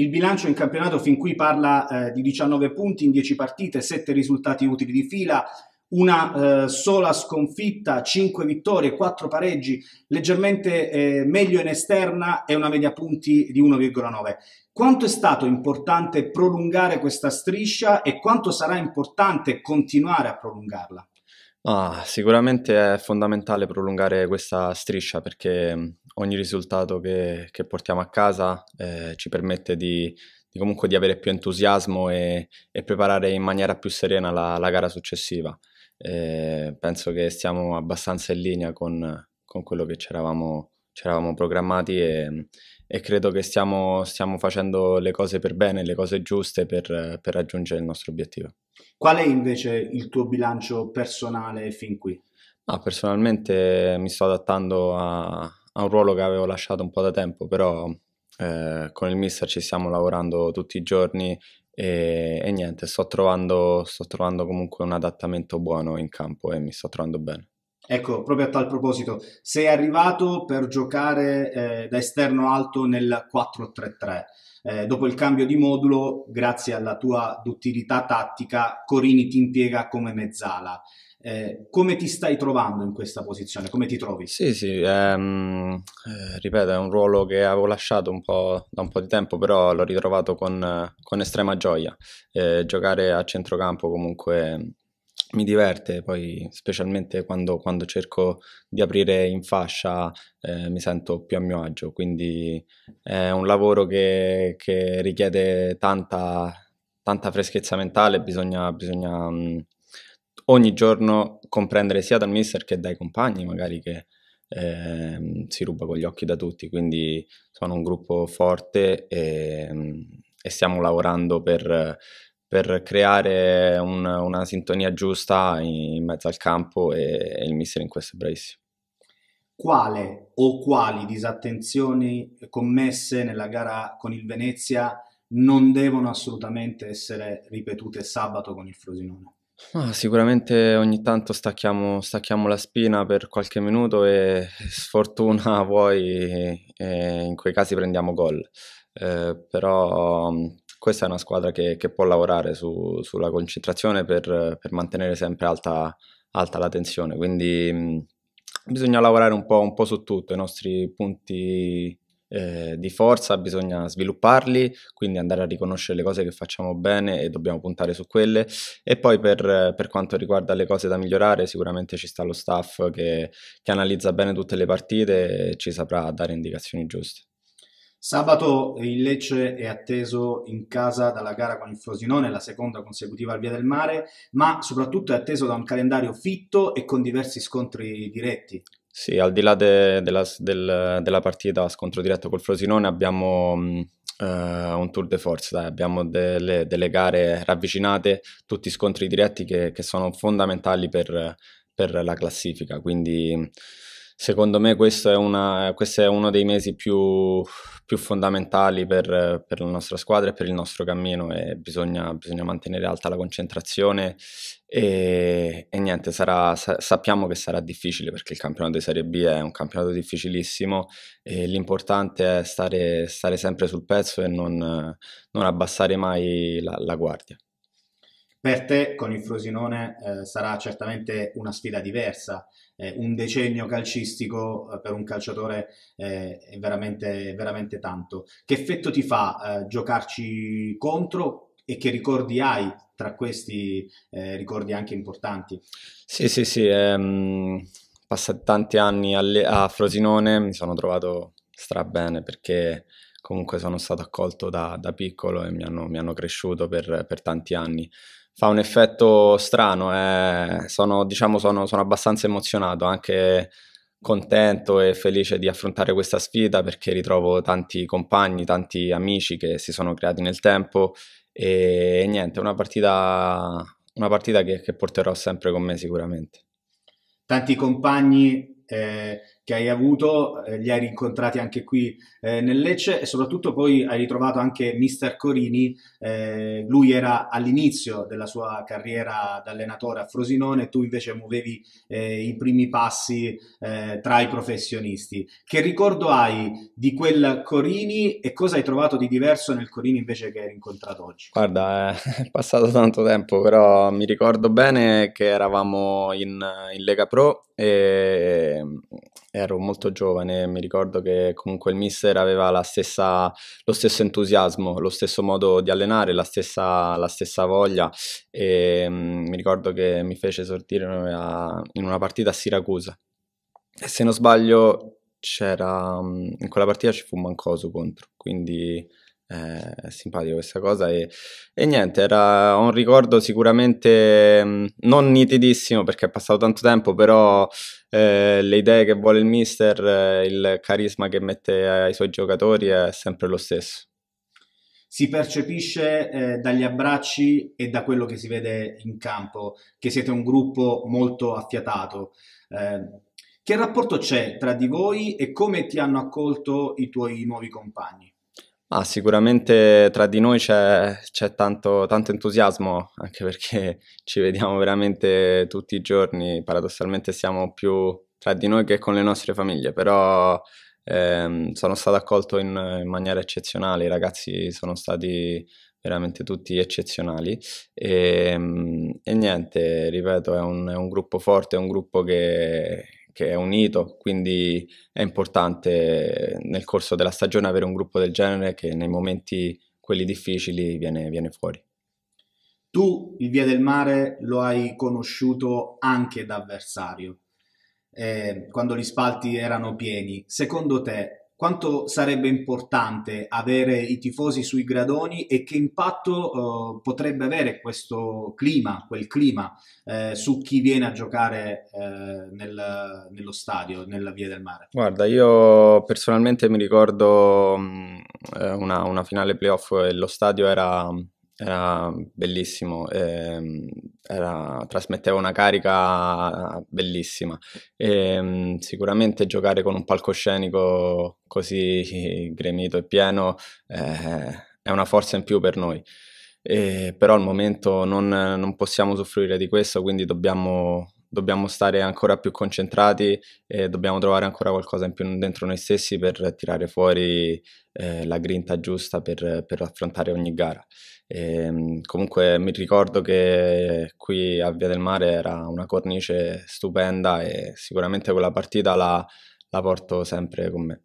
Il bilancio in campionato fin qui parla eh, di 19 punti in 10 partite, 7 risultati utili di fila, una eh, sola sconfitta, 5 vittorie, 4 pareggi, leggermente eh, meglio in esterna e una media punti di 1,9. Quanto è stato importante prolungare questa striscia e quanto sarà importante continuare a prolungarla? Ah, sicuramente è fondamentale prolungare questa striscia perché mm, ogni risultato che, che portiamo a casa eh, ci permette di, di comunque di avere più entusiasmo e, e preparare in maniera più serena la, la gara successiva. Eh, penso che stiamo abbastanza in linea con, con quello che ci eravamo programmati e, mm, e credo che stiamo, stiamo, facendo le cose per bene, le cose giuste per, per raggiungere il nostro obiettivo. Qual è invece il tuo bilancio personale fin qui? Ah, personalmente mi sto adattando a, a, un ruolo che avevo lasciato un po' da tempo, però eh, con il mister ci stiamo lavorando tutti i giorni e, e niente, sto trovando, sto trovando comunque un adattamento buono in campo e mi sto trovando bene. Ecco, proprio a tal proposito, sei arrivato per giocare eh, da esterno alto nel 4-3-3. Eh, dopo il cambio di modulo, grazie alla tua duttilità tattica, Corini ti impiega come mezzala. Eh, come ti stai trovando in questa posizione? Come ti trovi? Sì, sì, ehm, eh, ripeto, è un ruolo che avevo lasciato un po', da un po' di tempo, però l'ho ritrovato con, con estrema gioia. Eh, giocare a centrocampo comunque mi diverte, poi specialmente quando, quando cerco di aprire in fascia eh, mi sento più a mio agio, quindi è un lavoro che, che richiede tanta, tanta, freschezza mentale, bisogna, bisogna mh, mm, ogni giorno comprendere sia dal mister che dai compagni magari che eh, si ruba con gli occhi da tutti, quindi sono un gruppo forte e, mm, e stiamo lavorando per per creare un, una sintonia giusta in, in, mezzo al campo e, e il mister in questo è bravissimo. Quale o quali disattenzioni commesse nella gara con il Venezia non devono assolutamente essere ripetute sabato con il Frosinone? Ah, sicuramente ogni tanto stacchiamo, stacchiamo, la spina per qualche minuto e sfortuna poi in quei casi prendiamo gol. Eh, però questa è una squadra che, che può lavorare su, sulla concentrazione per, per mantenere sempre alta, alta, la tensione, quindi mh, bisogna lavorare un po', un po', su tutto, i nostri punti eh, di forza bisogna svilupparli, quindi andare a riconoscere le cose che facciamo bene e dobbiamo puntare su quelle e poi per, per quanto riguarda le cose da migliorare sicuramente ci sta lo staff che, che analizza bene tutte le partite e ci saprà dare indicazioni giuste. Sabato il Lecce è atteso in casa dalla gara con il Frosinone, la seconda consecutiva al Via del Mare, ma soprattutto è atteso da un calendario fitto e con diversi scontri diretti. Sì, al di là de, de del, della partita a scontro diretto col Frosinone abbiamo uh, un tour de force, dai. abbiamo delle, delle, gare ravvicinate, tutti scontri diretti che, che sono fondamentali per, per la classifica, quindi Secondo me questo è, una, questo è uno dei mesi più, più fondamentali per, per, la nostra squadra e per il nostro cammino e bisogna, bisogna mantenere alta la concentrazione e, e niente, sarà, sa, sappiamo che sarà difficile perché il campionato di Serie B è un campionato difficilissimo e l'importante è stare, stare sempre sul pezzo e non, non abbassare mai la, la guardia. Per te con il Frosinone eh, sarà certamente una sfida diversa, eh, un decennio calcistico eh, per un calciatore eh, è veramente, veramente, tanto. Che effetto ti fa eh, giocarci contro e che ricordi hai tra questi ricordi anche importanti? Sì, sì, sì, ehm, passati tanti anni alle, a Frosinone mi sono trovato strabene perché comunque sono stato accolto da, da piccolo e mi hanno, mi hanno cresciuto per, per, tanti anni fa un effetto strano, eh. sono, diciamo, sono, sono abbastanza emozionato, anche contento e felice di affrontare questa sfida perché ritrovo tanti compagni, tanti amici che si sono creati nel tempo e, e niente, una partita, una partita che, che, porterò sempre con me sicuramente. Tanti compagni, eh, che hai avuto, eh, li hai rincontrati anche qui eh, nel Lecce e soprattutto poi hai ritrovato anche mister Corini, eh, lui era all'inizio della sua carriera da allenatore a Frosinone, tu invece muovevi eh, i primi passi eh, tra i professionisti. Che ricordo hai di quel Corini e cosa hai trovato di diverso nel Corini invece che hai rincontrato oggi? Guarda, eh, è passato tanto tempo, però mi ricordo bene che eravamo in, in Lega Pro e ero molto giovane, mi ricordo che comunque il mister aveva stessa, lo stesso entusiasmo, lo stesso modo di allenare, la stessa, la stessa voglia e mm, mi ricordo che mi fece sortire una, in una partita a Siracusa. E se non sbaglio c'era, mm, in quella partita ci fu Mancoso contro, quindi eh, è simpatica questa cosa e, e, niente, era un ricordo sicuramente mm, non nitidissimo perché è passato tanto tempo, però eh, le idee che vuole il mister, eh, il carisma che mette ai suoi giocatori è sempre lo stesso. Si percepisce eh, dagli abbracci e da quello che si vede in campo che siete un gruppo molto affiatato. Eh, che rapporto c'è tra di voi e come ti hanno accolto i tuoi nuovi compagni? Ah, sicuramente tra di noi c'è, c'è tanto, tanto, entusiasmo, anche perché ci vediamo veramente tutti i giorni, paradossalmente siamo più tra di noi che con le nostre famiglie, però ehm, sono stato accolto in, in, maniera eccezionale, i ragazzi sono stati veramente tutti eccezionali e, ehm, e niente, ripeto, è un, è un gruppo forte, è un gruppo che, che è unito, quindi è importante nel corso della stagione avere un gruppo del genere che nei momenti quelli difficili viene, viene fuori. Tu il Via del Mare lo hai conosciuto anche da avversario, eh, quando gli spalti erano pieni. Secondo te quanto sarebbe importante avere i tifosi sui gradoni e che impatto eh, potrebbe avere questo clima, quel clima, eh, su chi viene a giocare eh, nel, nello stadio, nella Via del Mare? Guarda, io personalmente mi ricordo mm, eh, una, una finale playoff e lo stadio era era bellissimo, ehm, era, trasmetteva una carica bellissima. E, ehm, sicuramente giocare con un palcoscenico così gremito e pieno eh, è una forza in più per noi. E, eh, però al momento non, non possiamo soffrire di questo, quindi dobbiamo dobbiamo stare ancora più concentrati e dobbiamo trovare ancora qualcosa in più dentro noi stessi per tirare fuori eh, la grinta giusta per, per affrontare ogni gara. E, ehm, comunque mi ricordo che qui a Via del Mare era una cornice stupenda e sicuramente quella partita la, la porto sempre con me.